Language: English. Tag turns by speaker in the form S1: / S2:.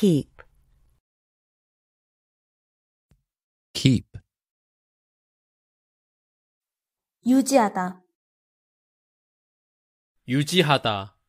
S1: Keep. Keep.
S2: 유지하다.
S3: 유지하다.